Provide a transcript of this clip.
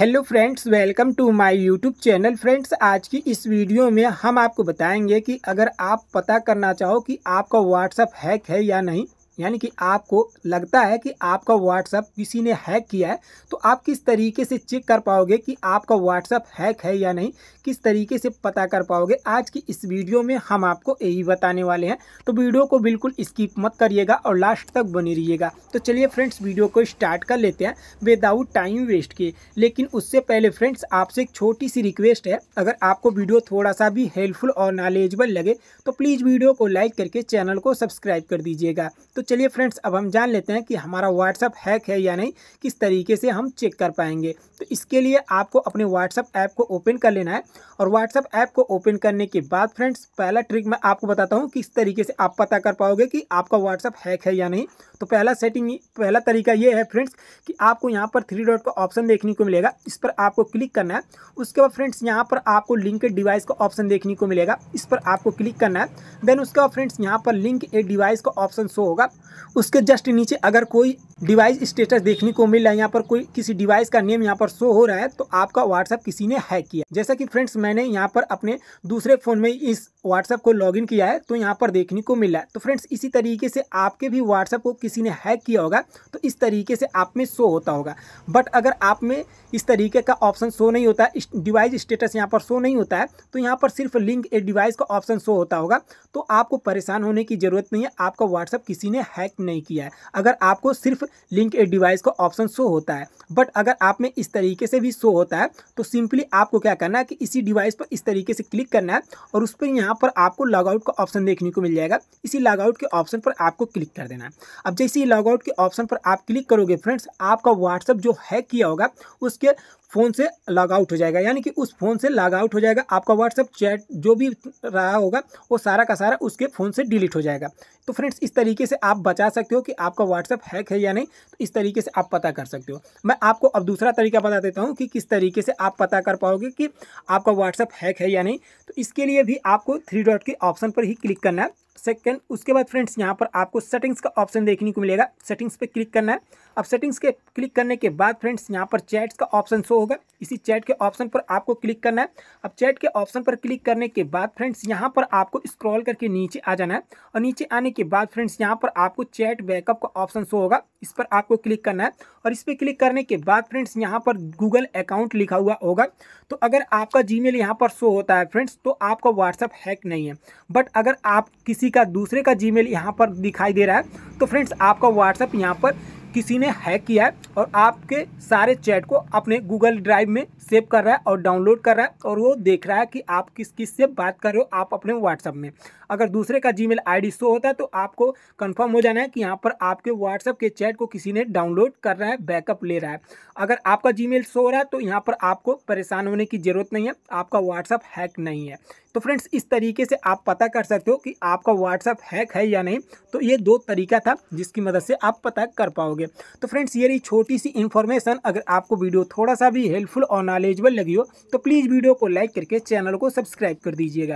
hello friends welcome to my YouTube channel friends आज की इस वीडियो में हम आपको बताएंगे कि अगर आप पता करना चाहो कि आपका व्हाट्सअप हैक है या नहीं यानी कि आपको लगता है कि आपका व्हाट्सअप किसी ने हैक किया है तो आप किस तरीके से चेक कर पाओगे कि आपका व्हाट्सअप हैक है या नहीं किस तरीके से पता कर पाओगे आज की इस वीडियो में हम आपको यही बताने वाले हैं तो वीडियो को बिल्कुल स्किप मत करिएगा और लास्ट तक बने रहिएगा तो चलिए फ्रेंड्स वीडियो को स्टार्ट कर लेते हैं विदाउट टाइम वेस्ट किए लेकिन उससे पहले फ्रेंड्स आपसे एक छोटी सी रिक्वेस्ट है अगर आपको वीडियो थोड़ा सा भी हेल्पफुल और नॉलेजबल लगे तो प्लीज़ वीडियो को लाइक करके चैनल को सब्सक्राइब कर दीजिएगा तो चलिए फ्रेंड्स अब हम जान लेते हैं कि हमारा व्हाट्सअप हैक है या नहीं किस तरीके से हम चेक कर पाएंगे तो इसके लिए आपको अपने व्हाट्सअप ऐप को ओपन कर लेना है और व्हाट्सअप ऐप को ओपन करने के बाद फ्रेंड्स पहला ट्रिक मैं आपको बताता हूँ किस तरीके से आप पता कर पाओगे कि आपका व्हाट्सअप हैक है या नहीं तो पहला सेटिंग पहला तरीका ये है फ्रेंड्स कि आपको यहाँ पर थ्री डॉट का ऑप्शन देखने को मिलेगा इस पर आपको क्लिक करना है उसके बाद फ्रेंड्स यहाँ पर आपको लिंक डिवाइस का ऑप्शन देखने को मिलेगा इस पर आपको क्लिक करना है देन उसके बाद फ्रेंड्स यहाँ पर लिंक ए डिवाइस का ऑप्शन शो होगा उसके जस्ट नीचे अगर कोई डिवाइस स्टेटस देखने को मिल रहा है यहाँ पर कोई किसी डिवाइस का नेम यहाँ पर शो हो रहा है तो आपका व्हाट्सअप किसी ने हैक किया जैसा कि फ्रेंड्स मैंने यहाँ पर अपने दूसरे फ़ोन में इस व्हाट्सअप को लॉगिन किया है तो यहाँ पर देखने को मिला है तो फ्रेंड्स इसी तरीके से आपके भी व्हाट्सअप को किसी ने हैक किया होगा तो इस तरीके से आप में शो होता होगा बट अगर आप में इस तरीके का ऑप्शन शो नहीं होता डिवाइस स्टेटस यहाँ पर शो नहीं होता है तो यहाँ पर सिर्फ लिंक ए डिवाइस का ऑप्शन शो होता होगा तो आपको परेशान होने की ज़रूरत नहीं है आपका व्हाट्सअप किसी ने हैक नहीं किया है अगर आपको सिर्फ लिंक ए डिवाइस का ऑप्शन शो होता है बट अगर आप में इस तरीके से भी शो होता है तो सिंपली आपको क्या करना है कि इसी डिवाइस पर इस तरीके से क्लिक करना है और उस पर यहाँ पर आपको लॉगआउट का ऑप्शन देखने को मिल जाएगा इसी लॉगआउट के ऑप्शन पर आपको क्लिक कर देना है अब जैसे ही लॉगआउट के ऑप्शन पर आप क्लिक करोगे फ्रेंड्स आपका व्हाट्सअप जो हैक किया होगा उसके फ़ोन से लॉग आउट हो जाएगा यानी कि उस फ़ोन से लॉग आउट हो जाएगा आपका व्हाट्सअप चैट जो भी रहा होगा वो सारा का सारा उसके फ़ोन से डिलीट हो जाएगा तो फ्रेंड्स इस तरीके से आप बचा सकते हो कि आपका व्हाट्सअप हैक है या नहीं तो इस तरीके से आप पता कर सकते हो मैं आपको अब दूसरा तरीका बता देता हूँ कि किस तरीके से आप पता कर पाओगे कि आपका व्हाट्सअप हैक है या नहीं तो इसके लिए भी आपको थ्री डॉट के ऑप्शन पर ही क्लिक करना है सेकंड उसके बाद फ्रेंड्स यहाँ पर आपको सेटिंग्स का ऑप्शन देखने को मिलेगा सेटिंग्स पे क्लिक करना है अब सेटिंग्स के क्लिक करने के बाद फ्रेंड्स यहाँ पर चैट्स का ऑप्शन शो होगा इसी चैट के ऑप्शन पर आपको क्लिक करना है अब चैट के ऑप्शन पर क्लिक करने के बाद फ्रेंड्स यहाँ पर आपको स्क्रॉल करके नीचे आ जाना है और नीचे आने के बाद फ्रेंड्स यहाँ पर आपको चैट बैकअप का ऑप्शन शो होगा इस पर आपको क्लिक करना है और इस पर क्लिक करने के बाद फ्रेंड्स यहाँ पर गूगल अकाउंट लिखा हुआ होगा तो अगर आपका जी मेल यहाँ पर शो होता है फ्रेंड्स तो आपका व्हाट्सअप हैक नहीं है बट अगर आप किसी का दूसरे का जी मेल यहाँ पर दिखाई दे रहा है तो फ्रेंड्स आपका व्हाट्सअप यहाँ पर किसी ने हैक किया है और आपके सारे चैट को अपने गूगल ड्राइव में सेव कर रहा है और डाउनलोड कर रहा है और वो देख रहा है कि आप किस किस से बात कर रहे हो आप अपने व्हाट्सअप में अगर दूसरे का जीमेल आईडी शो होता है तो आपको कन्फर्म हो जाना है कि यहाँ पर आपके व्हाट्सएप के चैट को किसी ने डाउनलोड कर रहा है बैकअप ले रहा है अगर आपका मेल शो हो रहा है तो यहाँ पर आपको परेशान होने की ज़रूरत नहीं है आपका व्हाट्सअप हैक नहीं है तो फ्रेंड्स इस तरीके से आप पता कर सकते हो कि आपका व्हाट्सअप हैक है या नहीं तो ये दो तरीका था जिसकी मदद से आप पता कर पाओगे तो फ्रेंड्स ये रही छोटी सी इन्फॉर्मेशन अगर आपको वीडियो थोड़ा सा भी हेल्पफुल और नॉलेजेबल लगी हो तो प्लीज़ वीडियो को लाइक करके चैनल को सब्सक्राइब कर दीजिएगा